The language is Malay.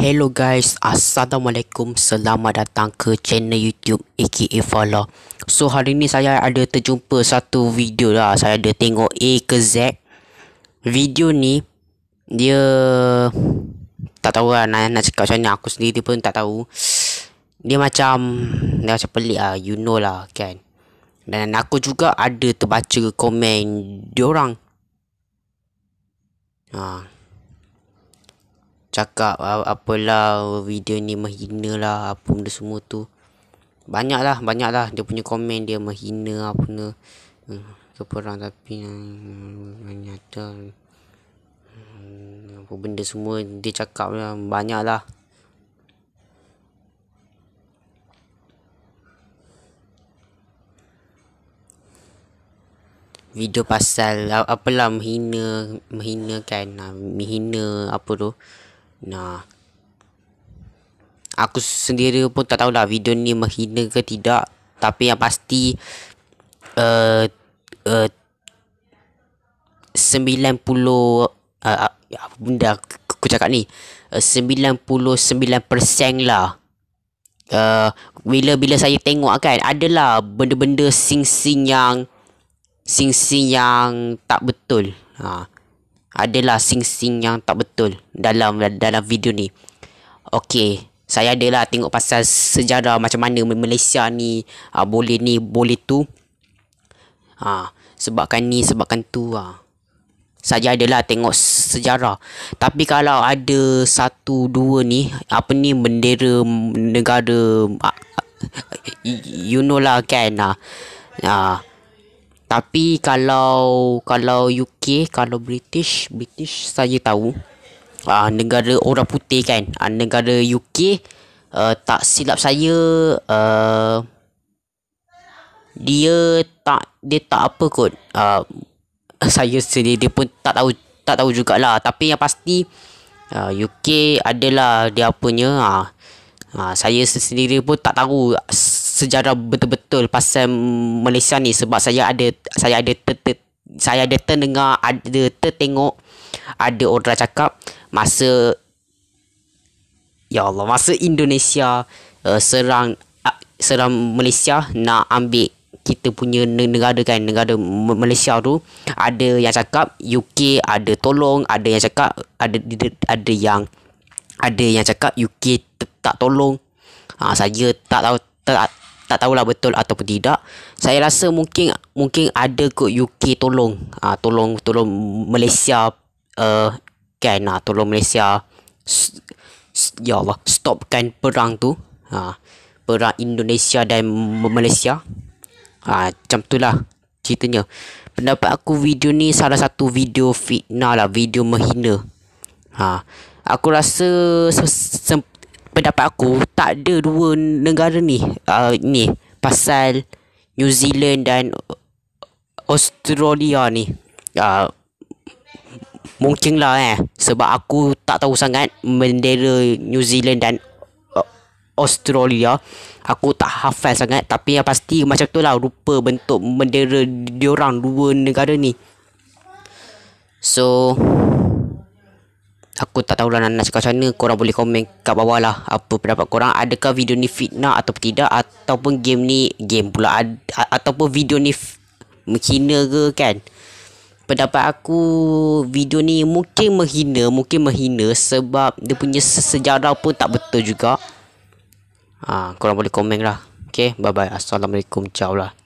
Hello guys, Assalamualaikum Selamat datang ke channel YouTube AKA Fala So hari ni saya ada terjumpa satu video lah Saya ada tengok A ke Z Video ni Dia Tak tahu lah nak, nak cakap macam ni Aku sendiri pun tak tahu Dia macam Dia macam pelik lah, you know lah kan dan aku juga ada terbaca komen diorang. Ha. Cakap apalah video ni menghina lah apa benda semua tu. banyak lah banyak lah dia punya komen dia menghina apa benda. Hmm, ha, keperang tapi ha, nyata. Hmm, ha, apa benda semua dia cakap lah banyak lah. video pasal apalah menghina menghina kan nah, ha, menghina apa tu nah aku sendiri pun tak tahu lah video ni menghina ke tidak tapi yang pasti uh, uh, 90 uh, apa benda aku, aku cakap ni eh, uh, 99% lah uh, eh, bila bila saya tengok kan adalah benda-benda sing-sing yang sing-sing yang tak betul. Ha. Adalah sing-sing yang tak betul dalam dalam video ni. Okey, saya adalah tengok pasal sejarah macam mana Malaysia ni ha, boleh ni, boleh tu. Ha, sebabkan ni, sebabkan tu ha. Saja adalah tengok sejarah. Tapi kalau ada satu dua ni, apa ni bendera negara you know lah kan. Ha. Ha. Tapi kalau kalau UK, kalau British, British saya tahu uh, negara orang putih kan, uh, negara UK uh, ah, tak silap saya uh, dia tak dia tak apa kot. Uh, saya sendiri dia pun tak tahu tak tahu jugaklah tapi yang pasti uh, UK adalah dia apanya uh, uh, saya sendiri pun tak tahu sejarah betul-betul betul pasal Malaysia ni sebab saya ada saya ada ter, ter, saya ada terdengar ada tertengok ada orang cakap masa ya Allah masa Indonesia uh, serang uh, serang Malaysia nak ambil kita punya negara kan negara Malaysia tu ada yang cakap UK ada tolong ada yang cakap ada ada yang ada yang cakap UK tak tolong ha, saya tak tahu tak, tak tahulah betul atau tidak saya rasa mungkin mungkin ada kot UK tolong ah ha, tolong tolong Malaysia uh, kan ha, tolong Malaysia ya Allah stopkan perang tu ha, perang Indonesia dan Malaysia ha, macam tu lah ceritanya pendapat aku video ni salah satu video fitnah lah video menghina ha, aku rasa sempat pendapat aku tak ada dua negara ni uh, ni pasal New Zealand dan Australia ni uh, mungkin lah eh sebab aku tak tahu sangat bendera New Zealand dan uh, Australia Aku tak hafal sangat Tapi yang pasti macam tu lah Rupa bentuk bendera diorang dua negara ni So aku tak tahulah nak cakap macam mana korang boleh komen kat bawah lah apa pendapat korang adakah video ni fitnah atau tidak ataupun game ni game pula ad, ataupun video ni f- menghina ke kan pendapat aku video ni mungkin menghina mungkin menghina sebab dia punya sejarah pun tak betul juga ha, korang boleh komen lah Okay, bye-bye. Assalamualaikum. Ciao lah.